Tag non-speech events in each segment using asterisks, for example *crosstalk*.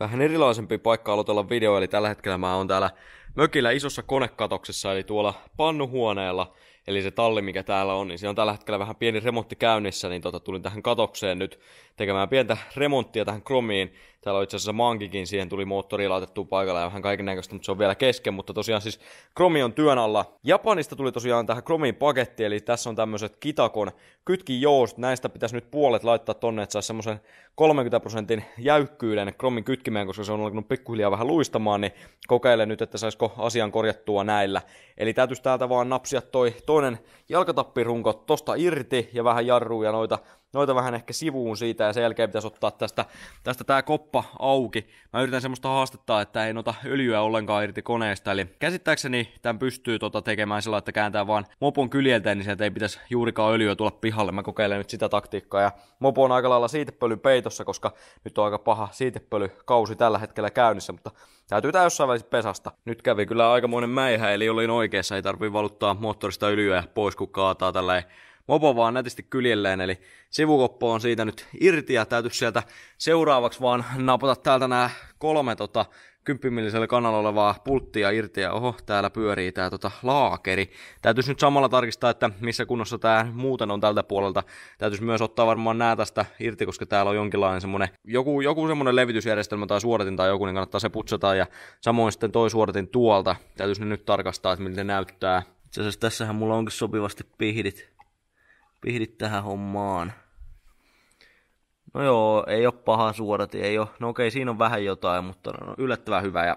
vähän erilaisempi paikka aloitella video, eli tällä hetkellä mä oon täällä mökillä isossa konekatoksessa, eli tuolla pannuhuoneella, eli se talli, mikä täällä on, niin siinä on tällä hetkellä vähän pieni remontti käynnissä, niin tota, tulin tähän katokseen nyt tekemään pientä remonttia tähän kromiin. Täällä on itse asiassa Mankikin, siihen tuli moottori laitettu paikalle ja vähän kaiken näköistä, mutta se on vielä kesken, mutta tosiaan siis kromi on työn alla. Japanista tuli tosiaan tähän kromiin paketti, eli tässä on tämmöiset Kitakon kytkijoust, näistä pitäisi nyt puolet laittaa tonne, että saisi semmoisen 30 prosentin jäykkyyden kromin kytkimeen, koska se on alkanut pikkuhiljaa vähän luistamaan, niin kokeilen nyt, että saisiko saako asian korjattua näillä. Eli täytyisi täältä vaan napsia toi toinen jalkatappirunko tosta irti ja vähän jarruja noita noita vähän ehkä sivuun siitä ja sen jälkeen pitäisi ottaa tästä, tästä tämä koppa auki. Mä yritän semmoista haastetta, että ei nota öljyä ollenkaan irti koneesta, eli käsittääkseni tämän pystyy tota tekemään sillä, että kääntää vaan mopon kyljeltä, niin sieltä ei pitäisi juurikaan öljyä tulla pihalle. Mä kokeilen nyt sitä taktiikkaa ja mopo on aika lailla siitepölyn peitossa, koska nyt on aika paha siitepölykausi tällä hetkellä käynnissä, mutta täytyy tää jossain välissä pesasta. Nyt kävi kyllä aikamoinen mäihä, eli olin oikeassa, ei tarvii valuttaa moottorista öljyä pois, kun kaataa tällä mopo vaan nätisti kyljelleen, eli sivukoppo on siitä nyt irti ja täytyy sieltä seuraavaksi vaan napata täältä nämä kolme tota, 10 kanalla olevaa pulttia irti ja oho, täällä pyörii tää tota laakeri. Täytyisi nyt samalla tarkistaa, että missä kunnossa tää muuten on tältä puolelta. Täytyisi myös ottaa varmaan nää tästä irti, koska täällä on jonkinlainen semmonen, joku, joku semmonen levitysjärjestelmä tai suoratin tai joku, niin kannattaa se putsata ja samoin sitten toi suoratin tuolta. Täytyisi nyt tarkastaa, että miltä ne näyttää. Itse asiassa tässähän mulla onkin sopivasti pihdit pihdit tähän hommaan. No joo, ei ole paha suodatin, ei ole. No okei, siinä on vähän jotain, mutta no, no yllättävän hyvä ja...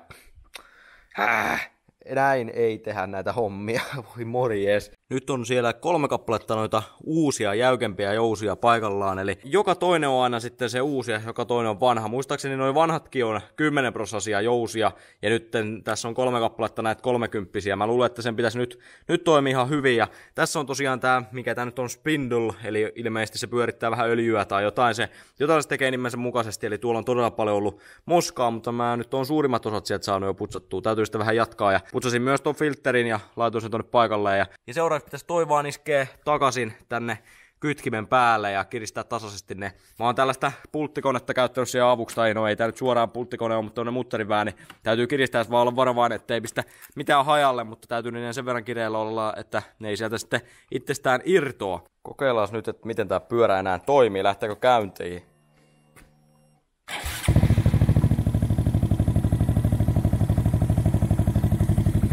Äh, näin ei tehdä näitä hommia, *laughs* voi morjes. Nyt on siellä kolme kappaletta noita uusia, jäykempiä jousia paikallaan, eli joka toinen on aina sitten se uusia, joka toinen on vanha. Muistaakseni noin vanhatkin on 10 prosenttia jousia, ja nyt tässä on kolme kappaletta näitä kolmekymppisiä. Mä luulen, että sen pitäisi nyt, nyt toimia ihan hyvin, ja tässä on tosiaan tämä, mikä tämä nyt on spindle, eli ilmeisesti se pyörittää vähän öljyä tai jotain se, jotain se tekee nimensä mukaisesti, eli tuolla on todella paljon ollut moskaa, mutta mä nyt on suurimmat osat sieltä saanut jo putsattua. Täytyy sitten vähän jatkaa ja kutsusin myös tuon filterin ja laitoin sen tuonne paikalleen. Ja, ja seuraavaksi pitäisi toivoa iskee takaisin tänne kytkimen päälle ja kiristää tasaisesti ne. Mä oon tällaista pulttikonetta käyttänyt siihen avuksi, tai no ei tää nyt suoraan pulttikone on, mutta tuonne mutterin vää, niin täytyy kiristää vaan olla varovainen, ettei pistä mitään hajalle, mutta täytyy niiden sen verran kireellä olla, että ne ei sieltä sitten itsestään irtoa. Kokeillaan nyt, että miten tämä pyörä enää toimii, lähteekö käyntiin.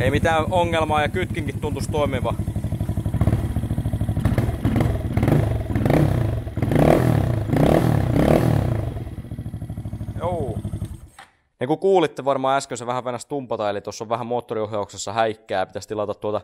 ei mitään ongelmaa ja kytkinkin tuntuisi toimiva. Joo. Niin kuin kuulitte varmaan äsken, se vähän venäs tumpata, eli tuossa on vähän moottoriohjauksessa häikkää, pitäisi tilata tuota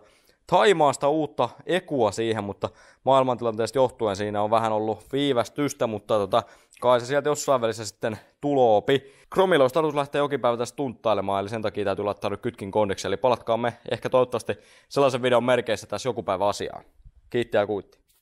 Taimaasta uutta ekua siihen, mutta maailmantilanteesta johtuen siinä on vähän ollut viivästystä, mutta tota, kai se sieltä jossain välissä sitten tuloopi. Kromilla olisi tarkoitus lähteä jokin päivä tässä tunttailemaan, eli sen takia täytyy laittaa nyt kytkin kondeksi, eli palatkaamme ehkä toivottavasti sellaisen videon merkeissä tässä joku päivä asiaan. Kiitti ja kuitti.